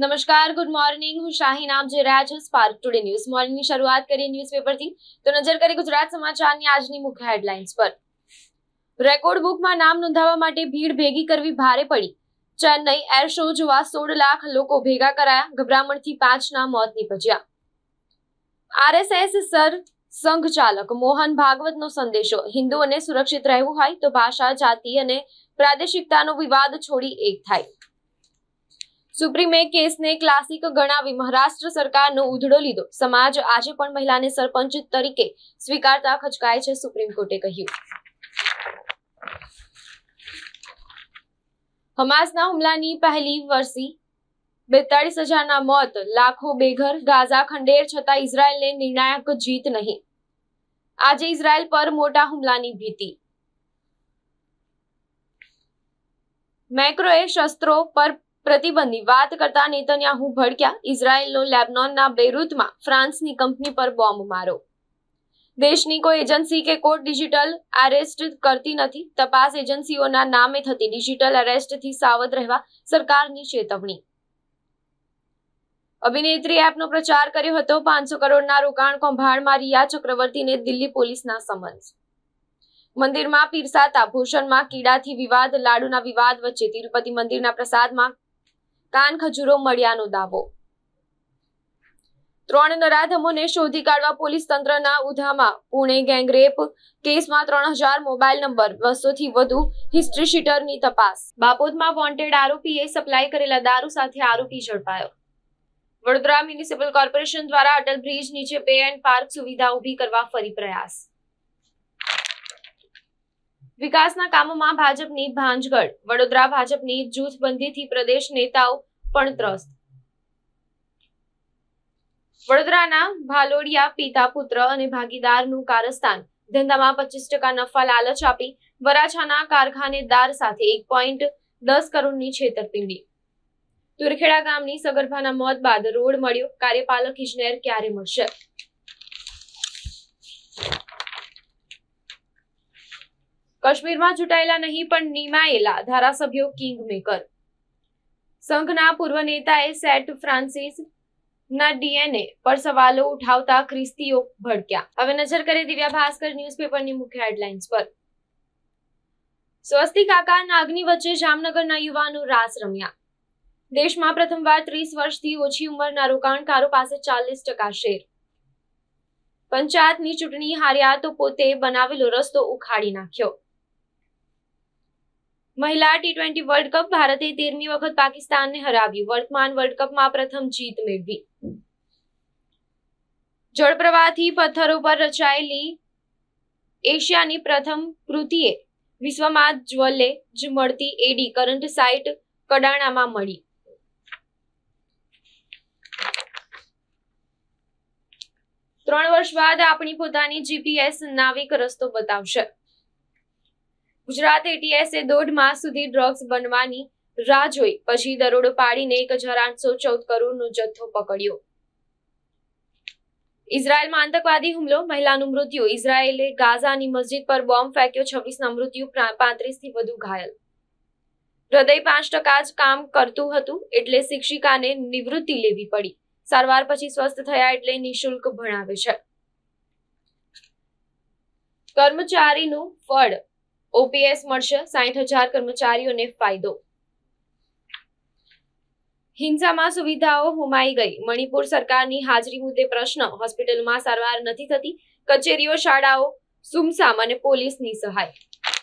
નમસ્કાર good morning હું શાહીન આપ જે રહ્યા છો સ્પાર્ક ટુડે ન્યૂઝ મોર્નિંગની શરૂઆત કરીએ થી તો નજર કરીએ ગુજરાત સમાચારની આજની મુખ્ય હેડલાઇન્સ પર રેકોર્ડ બુકમાં નામ નોંધાવવા માટે ભીડ ભેગી કરવી ભારે પડી ચેન્નઈ એર શો જોવા સોળ લાખ લોકો ભેગા કરાયા ગભરામણથી ના મોત નીપજ્યા આરએસએસ સર સંઘ ચાલક મોહન ભાગવતનો સંદેશો હિન્દુઓને સુરક્ષિત રહેવું હોય તો ભાષા જાતિ અને પ્રાદેશિકતાનો વિવાદ છોડી એક થાય સુપ્રીમે કેસને ક્લાસિક ગણાવી મહારાષ્ટ્ર સરકારનો ઉધડો લીધો સમાજ આજે પણ મહિલાને સરપંચ તરીકે સ્વીકારતા ખચકાય છે સુપ્રીમ કોર્ટે કહ્યું હમાસના હુમલાની પહેલી વર્ષી બેતાળીસ હજારના મોત લાખો બેઘર ગાઝા ખંડેર છતાં ઇઝરાયલને નિર્ણાયક જીત નહીં આજે ઇઝરાયલ પર મોટા હુમલાની ભીતિ મેક્રોએ શસ્ત્રો પર પ્રતિબંધની વાત કરતા નેતન્યાહુ ભડક્યા ઇઝરાયલનો લેબનોનના બેરૂતમાં ફ્રાન્સની કંપની પર બોમ્બ મારો દેશની કોઈ એજન્સી કે કોર્ટ ડિજિટલ એરેસ્ટ કરતી નથી તપાસ એજન્સીઓના નામે થતી ડિજિટલ એરેસ્ટથી સાવધ રહેવા સરકારની ચેતવણી અભિનેત્રી એપનો પ્રચાર કર્યો હતો પાંચસો કરોડના રોકાણ કૌભાંડમાં રિયા ચક્રવર્તીને દિલ્હી પોલીસના સમન્સ મંદિરમાં પીરસાતા ભૂષણમાં કીડાથી વિવાદ લાડુના વિવાદ વચ્ચે તિરુપતિ મંદિરના પ્રસાદમાં કાન ખજૂરો મળ્યાનો દાવો ત્રણ નરાધમોને શોધી કાઢવા પોલીસ તંત્રના ઉધામાં પુણે ગેંગરેપ કેસમાં ત્રણ હજાર મોબાઈલ નંબર બસોથી વધુ હિસ્ટ્રી શીટરની તપાસ બાપોદમાં વોન્ટેડ આરોપીએ સપ્લાય કરેલા દારૂ સાથે આરોપી ઝડપાયો વડોદરા મ્યુનિસિપલ કોર્પોરેશન દ્વારા અટલ બ્રિજ નીચે પે એન્ડ પાર્ક સુવિધા ઊભી કરવા ફરી પ્રયાસ વિકાસના કામોમાં ભાજપની ભાંજગઢ વડોદરા ભાજપની જૂથબંધીથી પ્રદેશ નેતાઓ પણ ત્રસ્ત વડોદરાના ભાલોડિયા પિતા પુત્ર અને ભાગીદારનું કારસ્તાન ધંધામાં પચીસ ટકા નફા લાલચ આપી વરાછાના કારખાનેદાર સાથે એક પોઈન્ટ દસ કરોડની છેતરપિંડી તુરખેડા ગામની સગર્ભાના મોત બાદ રોડ મળ્યો કાર્યપાલક ઇજનેર ક્યારે મળશે કાશ્મીરમાં ચૂંટાયેલા નહીં પણ નિમાયેલા ધારાસભ્યો કિંગમેકર સંઘના પૂર્વ નેતાએ સેટ ફ્રાન્સિસ ના ડીએનએ પર સવાલો ઉઠાવતા ખ્રિસ્તીઓ ભડક્યા હવે નજર કરીએ દિવ્યા ભાસ્કર ન્યૂઝપેપરની મુખ્ય હેડલાઇન્સ પર સ્વસ્તિક આકારના અગ્નિ વચ્ચે જામનગરના યુવાનો રાસ રમ્યા દેશમાં પ્રથમવાર ત્રીસ વર્ષથી ઓછી ઉંમરના રોકાણકારો પાસે ચાલીસ ટકા શેર પંચાયતની ચૂંટણી હાર્યા તો પોતે બનાવેલો રસ્તો ઉખાડી નાખ્યો મહિલા ટી ટ્વેન્ટી વર્લ્ડ કપ ભારતે તેરમી વખત પાકિસ્તાનને હરાવ્યું વર્તમાન વર્લ્ડ કપમાં પ્રથમ જીત મેળવી જળપ્રવાહથી પથ્થરો પર રચાયેલી એશિયાની પ્રથમ કૃતિએ વિશ્વમાં જ્વલે જ મળતી એડી કરંટ સાઇટ કડાણામાં મળી ત્રણ વર્ષ બાદ આપણી પોતાની જીપીએસ નાવિક રસ્તો બતાવશે ગુજરાત એટીએસએ દોઢ માસ સુધી ડ્રગ્સ બનવાની રાહ જોઈ પછી દરોડો પાડીને એક હજાર આઠસો ચૌદ કરોડનો જથ્થો પકડ્યો ઇઝરાયલમાં આતંકવાદી હુમલો મહિલાનું મૃત્યુ ઇઝરાયેલે ગાઝાની મસ્જિદ પર બોમ્બ ફેંક્યો છવ્વીસના મૃત્યુ પાંત્રીસથી વધુ ઘાયલ હૃદય પાંચ ટકા જ કામ કરતું હતું એટલે શિક્ષિકાને નિવૃત્તિ લેવી પડી સારવાર પછી સ્વસ્થ થયા એટલે નિઃશુલ્ક ભણાવે છે કર્મચારીનું ફળ ઓપીએસ મળશે સાહીઠ કર્મચારીઓને ફાયદો હિંસામાં સુવિધાઓ હોમાઈ ગઈ મણિપુર સરકારની હાજરી મુદ્દે પ્રશ્ન હોસ્પિટલમાં સારવાર નથી થતી કચેરીઓ શાળાઓ સુમસામ અને પોલીસની સહાય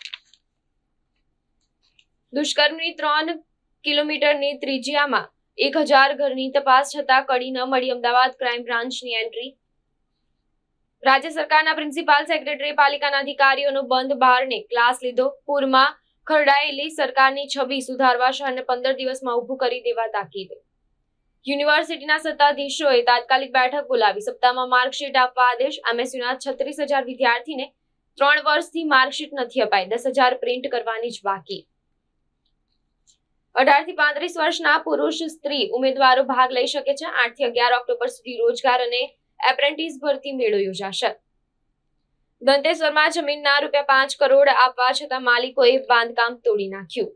દુષ્કર્મની ત્રણ કિલોમીટરની ત્રિજ્યામાં એક હજાર ઘરની તપાસ છતાં કડી ન મળી અમદાવાદ ક્રાઇમ બ્રાન્ચની એન્ટ્રી રાજ્ય સરકારના પ્રિન્સિપાલ સેક્રેટરી પાલિકાના અધિકારીઓનો બંધ બહારને ક્લાસ લીધો પૂરમાં ખરડાયેલી સરકારની છબી સુધારવા શહેરને પંદર દિવસમાં ઊભું કરી દેવા તાકીદ યુનિવર્સિટીના સત્તાધીશોએ તાત્કાલિક બેઠક બોલાવી સપ્તાહમાં માર્કશીટ આપવા આદેશ એમએસયુના છત્રીસ હજાર વિદ્યાર્થીને ત્રણ વર્ષથી માર્કશીટ નથી અપાય દસ હજાર પ્રિન્ટ કરવાની જ બાકી અઢાર થી પાંત્રીસ વર્ષના પુરુષ સ્ત્રી ઉમેદવારો ભાગ લઈ શકે છે આઠથી અગિયાર ઓક્ટોબર સુધી રોજગાર અને એપ્રેન્ટિસ ભરતી મેળો યોજાશે ધંતેશ્વરમાં જમીનના રૂપિયા પાંચ કરોડ આપવા છતાં માલિકોએ બાંધકામ તોડી નાખ્યું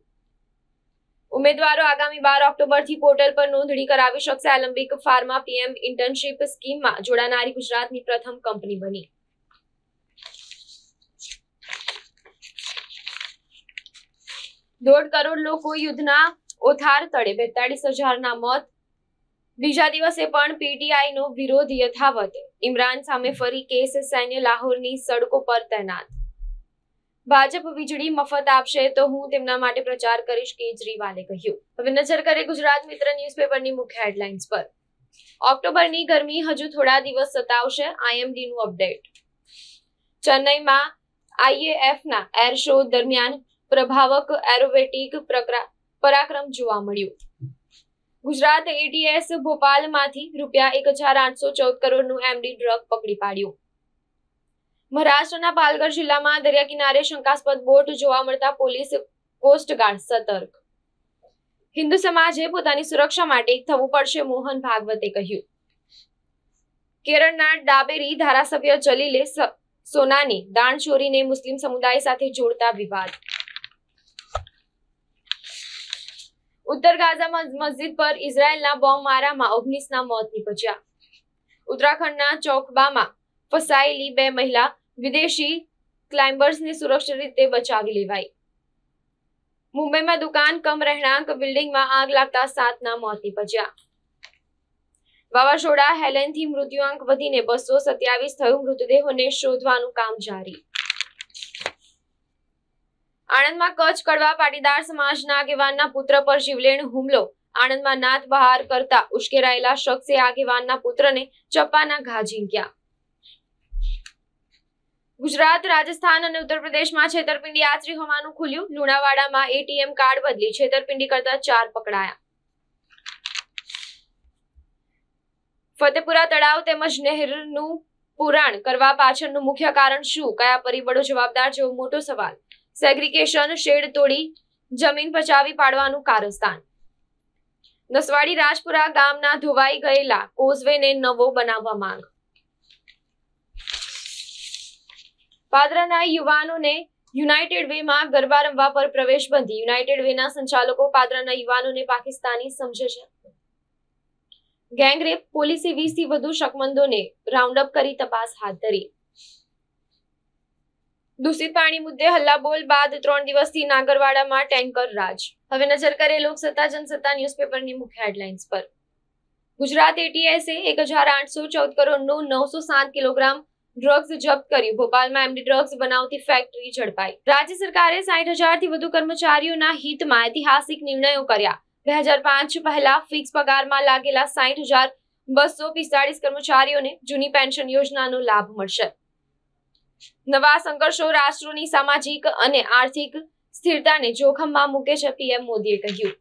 ઉમેદવારો આગામી બાર ઓક્ટોબરથી પોર્ટલ પર નોંધણી કરાવી શકશે એલમ્બિક ફાર્મા પીએમ ઇન્ટર્નશીપ સ્કીમમાં જોડાનારી ગુજરાતની પ્રથમ કંપની બની દોઢ કરોડ લોકો યુદ્ધના ઓથાર તળે બેતાળીસ હજારના મત બીજા દિવસે પણ પીટીઆઈનો વિરોધ યથાવત ઇમરાન સામે ફરી કેસ સૈન્ય લાહોરની સડકો પર તૈનાત ભાજપ વીજળી મફત આપશે તો હું તેમના માટે પ્રચાર કરીશ કેજરીવાલે કહ્યું હવે નજર કરે ગુજરાત મિત્ર ન્યૂઝપેપરની મુખ્ય હેડલાઇન્સ પર ઓક્ટોબરની ગરમી હજુ થોડા દિવસ સતાવશે આઈએમડી નું અપડેટ ચેન્નઈમાં આઈએએફના એર શો દરમિયાન પ્રભાવક એરોવેટિક પરાક્રમ જોવા મળ્યું ગુજરાત એટીએસ ભોપાલમાંથી રૂપિયા એક હજાર આઠસો ચૌદ કરોડનું એમડી ડ્રગ પકડી પાડ્યું મહારાષ્ટ્રના પાલઘર જિલ્લામાં દરિયા કિનારે શંકાસ્પદ બોટ જોવા મળતા પોલીસ કોસ્ટગાર્ડ સતર્ક હિન્દુ સમાજે પોતાની સુરક્ષા માટે થવું પડશે મોહન ભાગવતે કહ્યું કેરળના ડાબેરી ધારાસભ્ય જલીલે સોનાની દાણચોરીને મુસ્લિમ સમુદાય સાથે જોડતા વિવાદ ઉત્તર ગાઝામાં મસ્જિદ પર ઇઝરાયેલના બોમ્બ ઓગણીસના મોત નીપજ્યા ઉત્તરાખંડના ચોકબામાં ફસાયેલી બે મહિલા વિદેશી ક્લાઇમ્બર્સને સુરક્ષિત રીતે બચાવી લેવાઈ મુંબઈમાં દુકાન કમ રહેણાંક બિલ્ડિંગમાં આગ લાગતા સાતના મોત નીપજ્યા વાવાઝોડા હેલેનથી મૃત્યુઆંક વધીને બસો સત્યાવીસ થયું મૃતદેહોને શોધવાનું કામ જારી આણંદમાં કચ્છ કડવા પાટીદાર સમાજના આગેવાનના પુત્ર પર જીવલેણ હુમલો આણંદમાં નાત બહાર કરતા ઉશ્કેરાયેલા શખ્સે આગેવાનના પુત્રને ચપ્પાના ઘા ઝીંક્યા ગુજરાત રાજસ્થાન અને ઉત્તર પ્રદેશમાં છેતરપિંડી આચરી હોવાનું ખુલ્યું લુણાવાડામાં એટીએમ કાર્ડ બદલી છેતરપિંડી કરતા ચાર પકડાયા ફતેપુરા તળાવ તેમજ નહેરનું પુરાણ કરવા પાછળનું મુખ્ય કારણ શું કયા પરિબળો જવાબદાર જેવો મોટો સવાલ સેગ્રીગેશન શેડ તોડી જમીન પચાવી પાડવાનું કારસ્તાન નસવાડી રાજપુરા ગામના ધોવાઈ ગયેલા કોઝવેને નવો બનાવવા માંગ પાદરાના યુવાનોને યુનાઇટેડ વેમાં ગરબા રમવા પર પ્રવેશ બંધી યુનાઇટેડ વેના સંચાલકો પાદરાના યુવાનોને પાકિસ્તાની સમજે છે ગેંગરેપ પોલીસે વીસથી વધુ શકમંદોને રાઉન્ડઅપ કરી તપાસ હાથ ધરી દૂષિત પાણી મુદ્દે હલ્લાબોલ બાદ ત્રણ દિવસથી નાગરવાડામાં ટેન્કર રાજ હવે નજર કરે લોકસત્તા જનસત્તા ન્યૂઝપેપરની મુખ્ય હેડલાઇન્સ પર ગુજરાત એટીએસએ એક હજાર આઠસો ચૌદ કરોડનું નવસો સાત કિલોગ્રામ ડ્રગ્સ જપ્ત કર્યું ભોપાલમાં એમડી ડ્રગ્સ બનાવતી ફેક્ટરી ઝડપાઈ રાજ્ય સરકારે સાઠ હજારથી વધુ કર્મચારીઓના હિતમાં ઐતિહાસિક નિર્ણયો કર્યા બે હજાર પાંચ પહેલા ફિક્સ પગારમાં લાગેલા સાઠ હજાર બસો પિસ્તાળીસ કર્મચારીઓને જૂની પેન્શન યોજનાનો લાભ મળશે નવા સંઘર્ષો રાષ્ટ્રોની સામાજિક અને આર્થિક સ્થિરતાને જોખમમાં મૂકે છે પીએમ મોદીએ કહ્યું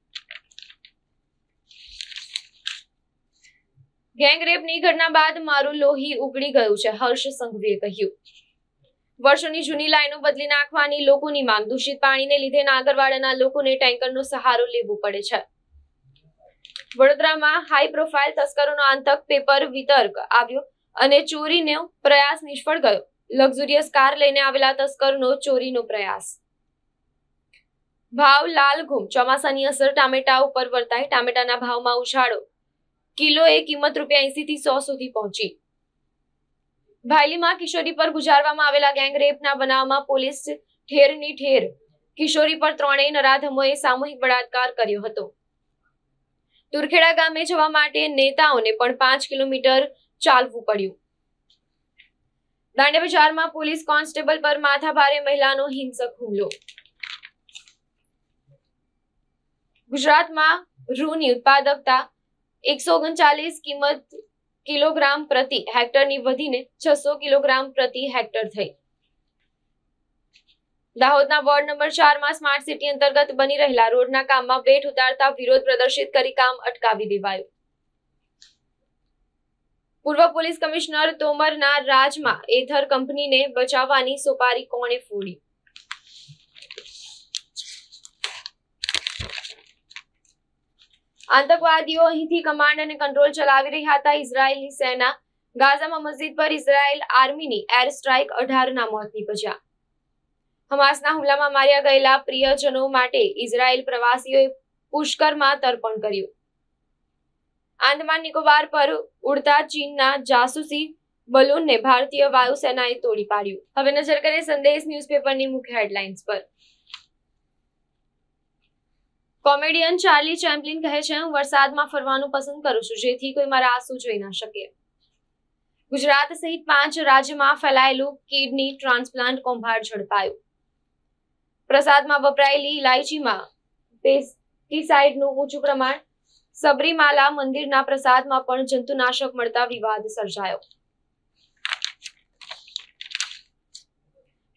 ગેંગરેપની ઘટના બાદ મારું લોહી ઉકળી ગયું છે હર્ષ સંઘવીએ કહ્યું વર્ષોની જૂની લાઈનો બદલી નાખવાની લોકોની માંગ દૂષિત પાણીને લીધે નાગરવાડાના લોકોને ટેન્કરનો સહારો લેવો પડે છે વડોદરામાં હાઈ પ્રોફાઇલ તસ્કરોનો આંતક પેપર વિતર્ક આવ્યો અને ચોરીનો પ્રયાસ નિષ્ફળ ગયો લક્ઝુરિયસ કાર લઈને આવેલા તસ્કરનો ચોરીનો પ્રયાસ ભાવ લાલ ગુમ ચોમાસાની અસર ટામેટા ઉપર વર્તાય ટામેટાના ભાવમાં ઉછાળો કિલો એ કિંમત રૂપિયા એસી થી સો સુધી પહોંચી ભાયલીમાં કિશોરી પર ગુજારવામાં આવેલા ગેંગરેપના બનાવમાં પોલીસ ઠેરની ઠેર કિશોરી પર ત્રણેય નરાધમોએ સામૂહિક બળાત્કાર કર્યો હતો તુરખેડા ગામે જવા માટે નેતાઓને પણ પાંચ કિલોમીટર ચાલવું પડ્યું દાંડિયા બજારમાં પોલીસ કોન્સ્ટેબલ પર માથાભારે મહિલાનો હિંસક હુમલો ગુજરાતમાં રૂની ઉત્પાદકતા એકસો ઓગણચાલીસ કિંમત કિલોગ્રામ પ્રતિ હેક્ટરની વધીને છસો કિલોગ્રામ પ્રતિ હેક્ટર થઈ દાહોદના વોર્ડ નંબર ચારમાં સ્માર્ટ સિટી અંતર્ગત બની રહેલા રોડના કામમાં વેઠ ઉતારતા વિરોધ પ્રદર્શિત કરી કામ અટકાવી દેવાયું પૂર્વ પોલીસ કમિશનર તોમરના રાજમાં એથર કંપનીને બચાવવાની સોપારી કોણે ફોડી આતંકવાદીઓ અહીંથી કમાન્ડ અને કંટ્રોલ ચલાવી રહ્યા હતા ઇઝરાયેલની સેના ગાઝામાં મસ્જિદ પર ઇઝરાયેલ આર્મીની એર સ્ટ્રાઇક અઢારના મોત નીપજ્યા હમાસના હુમલામાં માર્યા ગયેલા પ્રિયજનો માટે ઇઝરાયેલ પ્રવાસીઓએ પુષ્કરમાં તર્પણ કર્યું આંદમાન નિકોબાર પર ઉડતા ચીનના જાસૂસી બલૂનને ભારતીય વાયુસેનાએ તોડી પાડ્યું હવે નજર કરીએ સંદેશ ન્યૂઝપેપરની મુખ્ય હેડલાઇન્સ પર કોમેડિયન ચાર્લી ચેમ્પલિન કહે છે હું વરસાદમાં ફરવાનું પસંદ કરું છું જેથી કોઈ મારા આંસુ જોઈ ના શકે ગુજરાત સહિત પાંચ રાજ્યમાં ફેલાયેલું કિડની ટ્રાન્સપ્લાન્ટ કૌભાંડ ઝડપાયું પ્રસાદમાં વપરાયેલી ઇલાયચીમાં પેસ્ટિસાઇડનું ઊંચું પ્રમાણ સબરીમાલા મંદિરના પ્રસાદમાં પણ જંતુનાશક મળતા વિવાદ સર્જાયો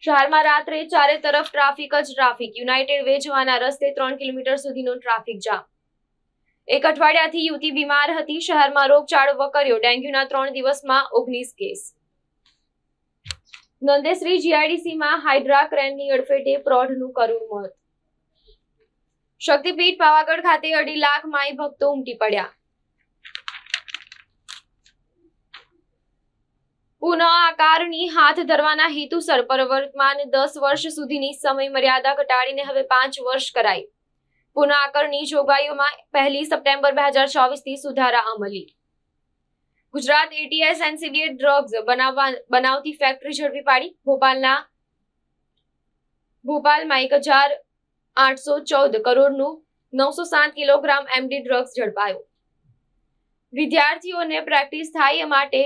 શહેરમાં રાત્રે ચારે તરફ ટ્રાફિક જ ટ્રાફિક યુનાઇટેડ વે જવાના રસ્તે ત્રણ કિલોમીટર સુધીનો ટ્રાફિક જામ એક અઠવાડિયાથી યુવતી બીમાર હતી શહેરમાં રોગચાળો વકર્યો ડેન્ગ્યુના ત્રણ દિવસમાં ઓગણીસ કેસ નંદેશ્રી જીઆઈડીસીમાં હાઇડ્રા ક્રેનની અડફેટે પ્રોઢનું કરુણ મોત શક્તિપીઠ પાવાગઢ ખાતે અઢી લાખ માઈ ભક્તો ઉમટી પડ્યા પુનઃ આકારની હાથ ધરવાના હેતુસર પ્રવર્તમાન દસ વર્ષ સુધીની સમય મર્યાદા ઘટાડીને હવે પાંચ વર્ષ કરાઈ પુનઃ આકારની જોગવાઈઓમાં પહેલી સપ્ટેમ્બર બે હજાર ચોવીસથી સુધારા અમલી ગુજરાત એટીએસ એનસીબીએ ડ્રગ્સ બનાવવા બનાવતી ફેક્ટરી ઝડપી પાડી ભોપાલના ભોપાલમાં એક હજાર આઠસો ચૌદ કરોડનું નવસો સાત કિલોગ્રામ એમડી ડ્રગ્સ ઝડપાયું વિદ્યાર્થીઓને પ્રેક્ટિસ થાય માટે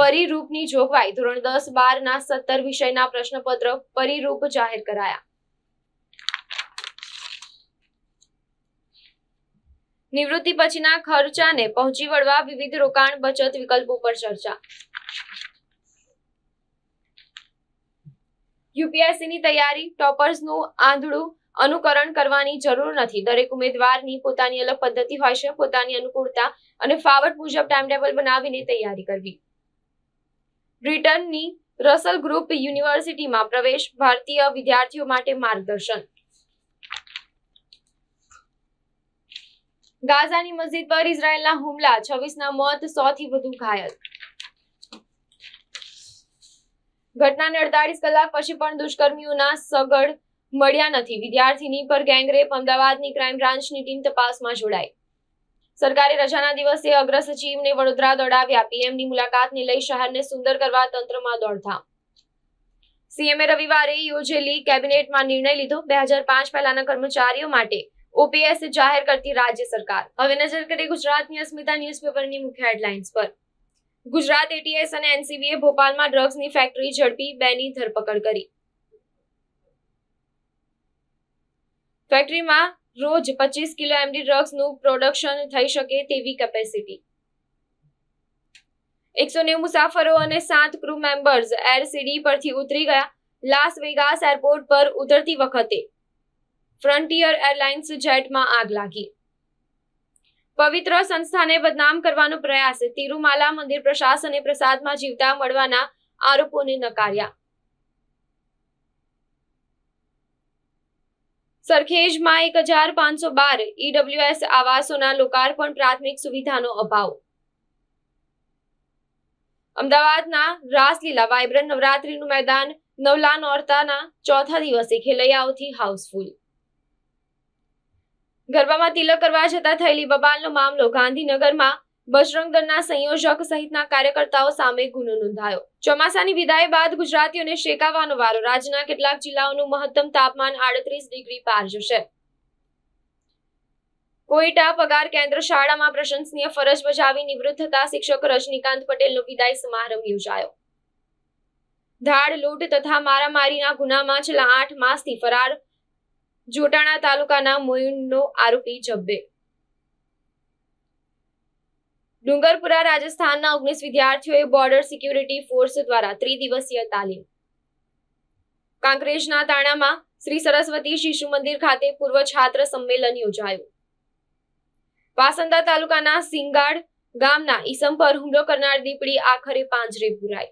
પરિરૂપની જોગવાઈ ધોરણ દસ બાર ના સત્તર વિષયના પ્રશ્નપત્ર પરિરૂપ જાહેર કરાયા નિવૃત્તિ પછીના ખર્ચાને પહોંચી વળવા વિવિધ રોકાણ બચત વિકલ્પો પર ચર્ચા યુપીએસસીની તૈયારી ટોપર્સનું આંધળું અનુકરણ કરવાની જરૂર નથી દરેક ઉમેદવારની પોતાની અલગ પદ્ધતિ હોય છે પોતાની અનુકૂળતા અને ફાવટ મુજબ ટાઈમટેબલ બનાવીને તૈયારી કરવી બ્રિટનની રસલ ગ્રુપ યુનિવર્સિટીમાં પ્રવેશ ભારતીય વિદ્યાર્થીઓ માટે માર્ગદર્શન ગાઝાની મસ્જિદ પર ઇઝરાયેલના હુમલા છવ્વીસના મોત સો થી વધુ ઘાયલ ઘટનાને અડતાલીસ કલાક પછી પણ દુષ્કર્મીઓના સગડ મળ્યા નથી વિદ્યાર્થીની પર ગેંગરેપ અમદાવાદની ક્રાઇમ બ્રાન્ચની ટીમ તપાસમાં જોડાઈ સરકારે રજાના દિવસે અગ્ર સચિવને વડોદરા દોડાવ્યા પીએમની મુલાકાતને લઈ શહેરને સુંદર કરવા તંત્રમાં દોડધામ સીએમએ રવિવારે યોજેલી કેબિનેટમાં નિર્ણય લીધો બે હજાર પાંચ પહેલાના કર્મચારીઓ માટે ઓપીએસ જાહેર કરતી રાજ્ય સરકાર હવે નજર કરીએ ગુજરાતની અસ્મિતા ન્યૂઝપેપરની મુખ્ય હેડલાઇન્સ પર ગુજરાત એટીએસ અને એનસીબીએ ભોપાલમાં ડ્રગ્સની ફેક્ટરી ઝડપી બેની ધરપકડ કરી ફેક્ટરીમાં રોજ પચીસ કિલો એમડી ડ્રગ્સનું પ્રોડક્શન થઈ શકે તેવી કેપેસિટી એકસો નેવું મુસાફરો અને સાત ક્રૂ મેમ્બર્સ એર સીડી પરથી ઉતરી ગયા લાસ વેગાસ એરપોર્ટ પર ઉતરતી વખતે ફ્રન્ટિયર એરલાઇન્સ જેટમાં આગ લાગી પવિત્ર સંસ્થાને બદનામ કરવાનો પ્રયાસ તિરુમાલા મંદિર પ્રશાસને પ્રસાદમાં જીવતા મળવાના આરોપોને નકાર્યા સરખેજમાં એક હજાર પાંચસો બાર ઈડબ્લ્યુએસ આવાસોના લોકાર્પણ પ્રાથમિક સુવિધાનો અભાવ અમદાવાદના રાસલીલા વાઇબ્રન્ટ નવરાત્રીનું મેદાન નવલા નોરતાના ચોથા દિવસે ખેલૈયાઓથી હાઉસફુલ ગરબામાં તિલક કરવા જતા થયેલી બબાલનો મામલો ગાંધીનગરમાં બજરંગ દળના સંયોજક સહિતના કાર્યકર્તાઓ સામે ગુનો નોંધાયો ચોમાસાની વિદાય બાદ ગુજરાતીઓને શેકાવાનો વારો રાજ્યના કેટલાક જિલ્લાઓનું મહત્તમ તાપમાન આડત્રીસ ડિગ્રી પાર જશે કોઈટા પગાર કેન્દ્ર શાળામાં પ્રશંસનીય ફરજ બજાવી નિવૃત્ત થતા શિક્ષક રજનીકાંત પટેલનો વિદાય સમારંભ યોજાયો ધાડ લૂંટ તથા મારામારીના ગુનામાં છેલ્લા આઠ માસથી ફરાર જોટાણા તાલુકાના મોયુનનો આરોપી જબ્બે ડુંગરપુરા રાજસ્થાનના ઓગણીસ વિદ્યાર્થીઓએ બોર્ડર સિક્યુરિટી ફોર્સ દ્વારા ત્રિદિવસીય તાલીમ કાંકરેજના તાણામાં શ્રી સરસ્વતી શિશુ મંદિર ખાતે પૂર્વ છાત્ર સંમેલન યોજાયું વાસંદા તાલુકાના સિંગાડ ગામના ઈસમ પર હુમલો કરનાર દીપડી આખરે પાંજરે પુરાઈ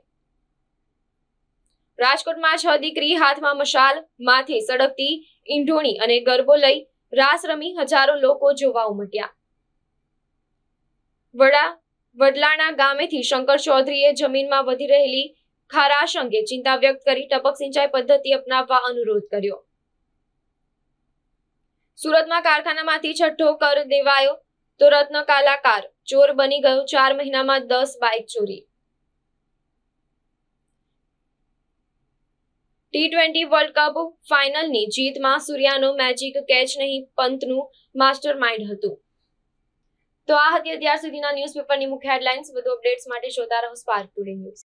રાજકોટમાં છ દીકરી હાથમાં મશાલ માથે સડકતી ઈંઢોણી અને ગરબો લઈ રાસ રમી હજારો લોકો જોવા ઉમટ્યા વડા વડલાણા ગામેથી શંકર ચૌધરીએ જમીનમાં વધી રહેલી ખારાશ અંગે ચિંતા વ્યક્ત કરી ટપક સિંચાઈ પદ્ધતિ અપનાવવા અનુરોધ કર્યો સુરતમાં કારખાનામાંથી છઠ્ઠો કર દેવાયો તો રત્ન કલાકાર ચોર બની ગયો ચાર મહિનામાં દસ બાઇક ચોરી ટી ટ્વેન્ટી વર્લ્ડ કપ ફાઇનલની જીતમાં સૂર્યાનો મેજિક કેચ નહીં પંતનું માસ્ટર માઇન્ડ હતું તો આ હતી અત્યાર સુધીના ન્યૂઝપેપરની મુખ્ય હેડલાઇન્સ વધુ અપડેટ્સ માટે જોતા રહો સ્પાર્ક ટુડે ન્યૂઝ